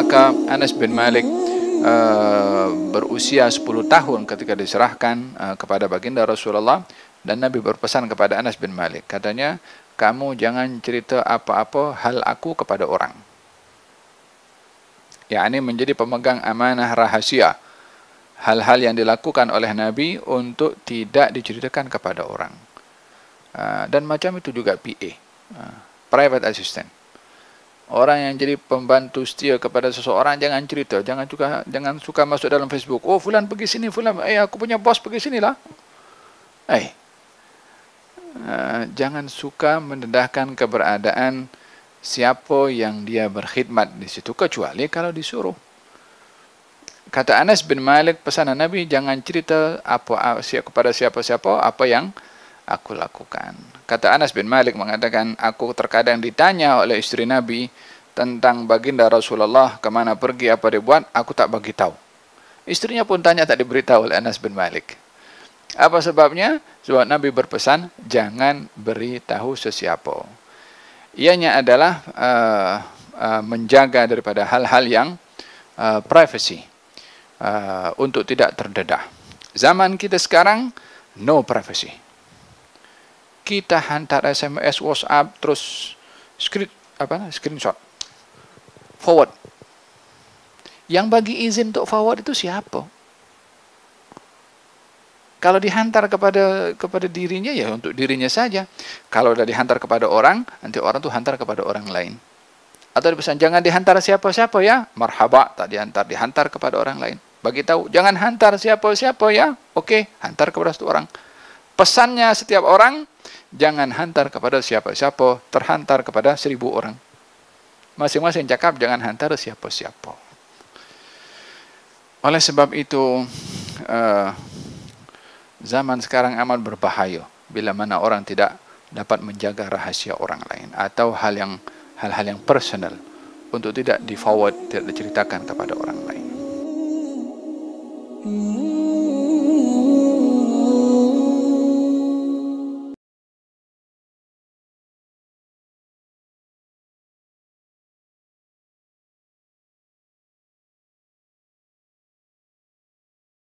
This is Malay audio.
maka Anas bin Malik uh, berusia 10 tahun ketika diserahkan uh, kepada baginda Rasulullah dan Nabi berpesan kepada Anas bin Malik katanya kamu jangan cerita apa-apa hal aku kepada orang ini menjadi pemegang amanah rahasia hal-hal yang dilakukan oleh Nabi untuk tidak diceritakan kepada orang uh, dan macam itu juga PA uh, private assistant orang yang jadi pembantu setia kepada seseorang jangan cerita jangan suka jangan suka masuk dalam Facebook oh fulan pergi sini fulan eh aku punya bos pergi sini lah. eh uh, jangan suka mendedahkan keberadaan siapa yang dia berkhidmat di situ kecuali kalau disuruh kata Anas bin Malik pesanan Nabi jangan cerita apa, apa kepada siapa-siapa apa yang aku lakukan. Kata Anas bin Malik mengatakan, aku terkadang ditanya oleh istri Nabi tentang baginda Rasulullah kemana pergi apa dia buat. aku tak bagi tahu. Istrinya pun tanya tak diberitahu oleh Anas bin Malik. Apa sebabnya? Sebab Nabi berpesan jangan beritahu sesiapa. Ianya adalah uh, uh, menjaga daripada hal-hal yang uh, privacy uh, untuk tidak terdedah. Zaman kita sekarang no privacy, kita hantar SMS, WhatsApp, terus screen apa screenshot forward. Yang bagi izin untuk forward itu siapa? Kalau dihantar kepada kepada dirinya ya untuk dirinya saja. Kalau sudah dihantar kepada orang, nanti orang tuh hantar kepada orang lain. Atau dipesan jangan dihantar siapa-siapa ya. Marhaba tak dihantar, dihantar kepada orang lain. Bagi tahu, jangan hantar siapa-siapa ya. Oke, hantar kepada satu orang. pesannya setiap orang jangan hantar kepada siapa-siapa terhantar kepada seribu orang masing-masing cakap jangan hantar siapa-siapa oleh sebab itu eh, zaman sekarang amat berbahaya bila mana orang tidak dapat menjaga rahasia orang lain atau hal yang hal-hal yang personal untuk tidak di forward tidak diceritakan kepada orang lain. Mm-hmm.